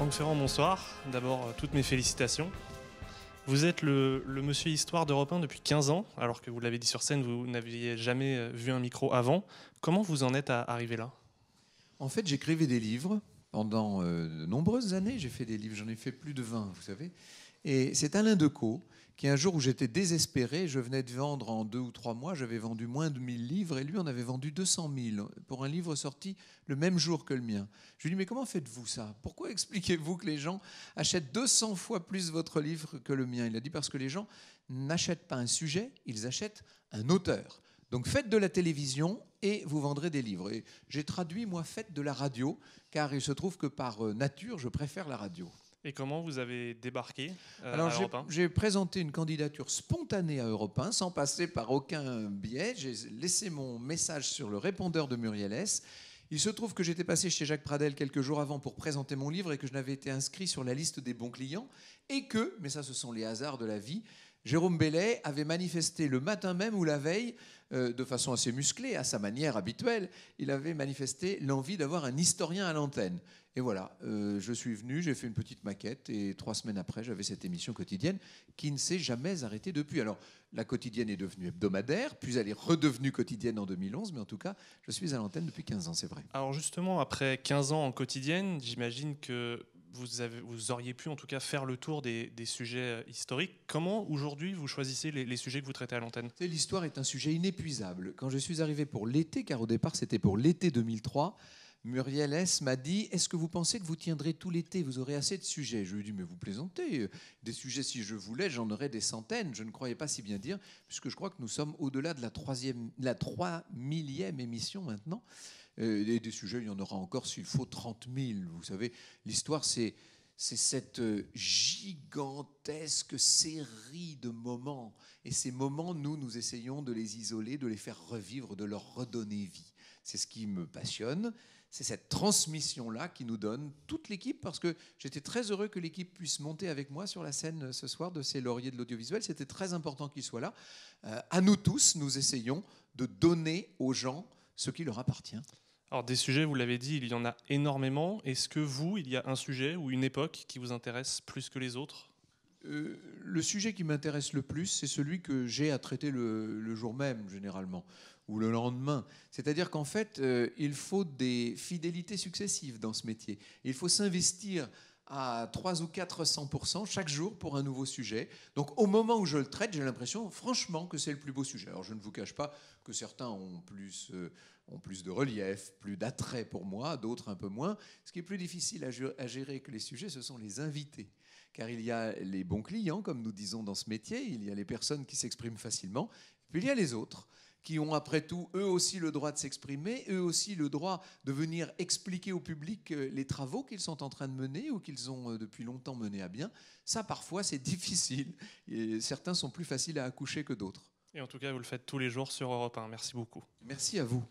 Franck Ferrand, bonsoir. D'abord, euh, toutes mes félicitations. Vous êtes le, monsieur histoire d'Europe 1 depuis 15 ans, alors que vous l'avez dit sur scène, vous n'aviez jamais euh, vu un micro avant. Comment vous en êtes arrivé là En fait, j'écrivais des livres pendant euh, de nombreuses années. J'ai fait des livres, j'en ai fait plus de 20, vous savez. Et c'est Alain Decaux qui, un jour où j'étais désespéré, je venais de vendre en deux ou trois mois, j'avais vendu moins de 1000 livres et lui en avait vendu 200 000 pour un livre sorti le même jour que le mien. Je lui dis Mais comment faites-vous ça Pourquoi expliquez-vous que les gens achètent 200 fois plus votre livre que le mien Il a dit Parce que les gens n'achètent pas un sujet, ils achètent un auteur. Donc faites de la télévision et vous vendrez des livres. Et j'ai traduit, moi, faites de la radio, car il se trouve que par euh, nature, je préfère la radio. Et comment vous avez débarqué euh, Alors, j'ai présenté une candidature spontanée à Europe 1, sans passer par aucun biais. J'ai laissé mon message sur le répondeur de Muriel S. Il se trouve que j'étais passé chez Jacques Pradel quelques jours avant pour présenter mon livre et que je n'avais été inscrit sur la liste des bons clients et que, mais ça ce sont les hasards de la vie, Jérôme Bellet avait manifesté le matin même ou la veille, euh, de façon assez musclée, à sa manière habituelle, il avait manifesté l'envie d'avoir un historien à l'antenne. Et voilà, euh, je suis venu, j'ai fait une petite maquette, et trois semaines après, j'avais cette émission quotidienne qui ne s'est jamais arrêtée depuis. Alors, la quotidienne est devenue hebdomadaire, puis elle est redevenue quotidienne en 2011, mais en tout cas, je suis à l'antenne depuis 15 ans, c'est vrai. Alors justement, après 15 ans en quotidienne, j'imagine que vous, auriez pu en tout cas faire le tour des, sujets euh, historiques. Comment aujourd'hui vous choisissez les, sujets que vous traitez à l'antenne L'histoire est un sujet inépuisable. Quand je suis arrivé pour l'été, car au départ c'était pour l'été 2003, Muriel S. m'a dit Est-ce que vous pensez que vous tiendrez tout l'été Vous aurez assez de sujets. Je lui ai dit Mais vous plaisantez. Des sujets, si je voulais, j'en aurais des centaines. Je ne croyais pas si bien dire, puisque je crois que nous sommes au-delà de la, troisième, la 3 millième émission maintenant. Euh, et des sujets, il y en aura encore s'il faut 30 000. Vous savez, l'histoire, c'est cette euh, gigantesque série de moments. Et ces moments, nous, nous essayons de les isoler, de les faire revivre, de leur redonner vie. C'est ce qui me passionne. C'est cette transmission-là qui nous donne toute l'équipe, parce que j'étais très heureux que l'équipe puisse monter avec moi sur la scène euh, ce soir de ces lauriers de l'audiovisuel. C'était très important qu'ils soient là. à nous tous, nous essayons de donner aux gens ce qui leur appartient. Alors des sujets, vous l'avez dit, il y en a énormément. Est-ce que vous, il y a un sujet ou une époque qui vous intéresse plus que les autres euh, le sujet qui m'intéresse le plus, c'est celui que j'ai à traiter le, jour même, généralement, ou le lendemain. C'est-à-dire qu'en fait, euh, il faut des fidélités successives dans ce métier. Il faut s'investir à 3 ou 400% chaque jour pour un nouveau sujet. Donc au moment où je le traite, j'ai l'impression franchement que c'est le plus beau sujet. Alors je ne vous cache pas que certains ont plus, euh, ont plus de relief, plus d'attrait pour moi, d'autres un peu moins. Ce qui est plus difficile à gérer que les sujets, ce sont les invités. Car il y a les bons clients, comme nous disons dans ce métier, il y a les personnes qui s'expriment facilement, puis il y a les autres qui ont après tout eux aussi le droit de s'exprimer, eux aussi le droit de venir expliquer au public euh, les travaux qu'ils sont en train de mener ou qu'ils ont euh, depuis longtemps mené à bien. Ça, parfois, c'est difficile. Et certains sont plus faciles à accoucher que d'autres. Et en tout cas, vous le faites tous les jours sur Europe 1. Merci beaucoup. Merci à vous.